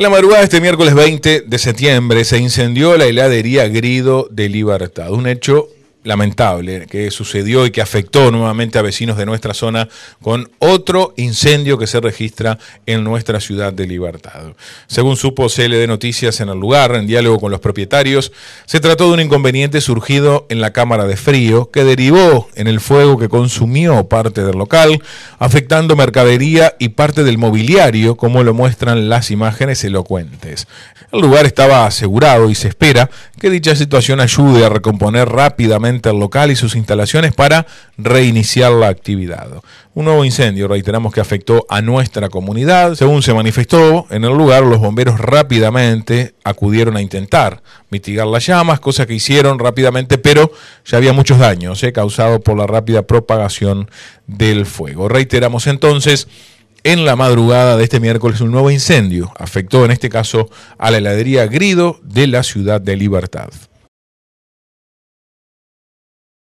En la madrugada de este miércoles 20 de septiembre se incendió la heladería Grido de Libertad, un hecho lamentable que sucedió y que afectó nuevamente a vecinos de nuestra zona con otro incendio que se registra en nuestra ciudad de Libertad. Según supo CLD Noticias en el lugar, en diálogo con los propietarios, se trató de un inconveniente surgido en la cámara de frío que derivó en el fuego que consumió parte del local, afectando mercadería y parte del mobiliario, como lo muestran las imágenes elocuentes. El lugar estaba asegurado y se espera que dicha situación ayude a recomponer rápidamente local y sus instalaciones para reiniciar la actividad. Un nuevo incendio, reiteramos, que afectó a nuestra comunidad. Según se manifestó en el lugar, los bomberos rápidamente acudieron a intentar mitigar las llamas, cosa que hicieron rápidamente, pero ya había muchos daños eh, causados por la rápida propagación del fuego. Reiteramos entonces en la madrugada de este miércoles un nuevo incendio. Afectó en este caso a la heladería Grido de la ciudad de Libertad.